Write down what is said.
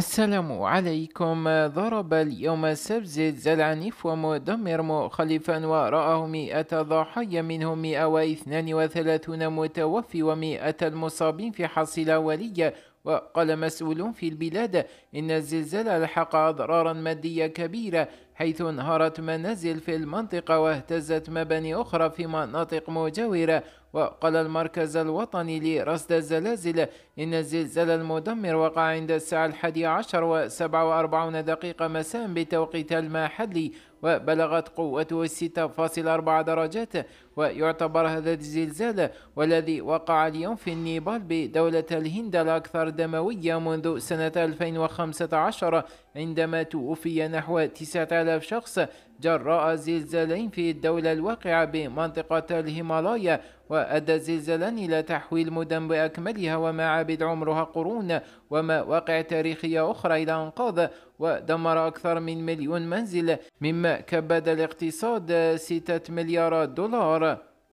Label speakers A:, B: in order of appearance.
A: السلام عليكم ضرب اليوم سبز زلزال ومدمر مخلفا ورآه مئة ضحايا منهم مئة واثنان وثلاثون متوفي ومئة المصابين في حصيلة ولية وقال مسؤول في البلاد إن الزلزال لحق أضرارا مادية كبيرة حيث انهارت منازل في المنطقة واهتزت مباني أخرى في مناطق مجاورة وقال المركز الوطني لرصد الزلازل إن الزلزال المدمر وقع عند الساعة الحادية عشر وسبعة وأربعون دقيقة مساء بتوقيت المحلي وبلغت قوته 6.4 درجات ويعتبر هذا الزلزال والذي وقع اليوم في النيبال بدولة الهند الأكثر دموية منذ سنة 2015 عندما توفي نحو 9000 شخص جراء زلزالين في الدولة الواقعة بمنطقة الهيمالايا وأدى الزلزالان إلى تحويل مدن بأكملها ومعابد عمرها قرون ومواقع تاريخية أخرى إلى أنقاض ودمر أكثر من مليون منزل مما كبد الاقتصاد 6 مليارات دولار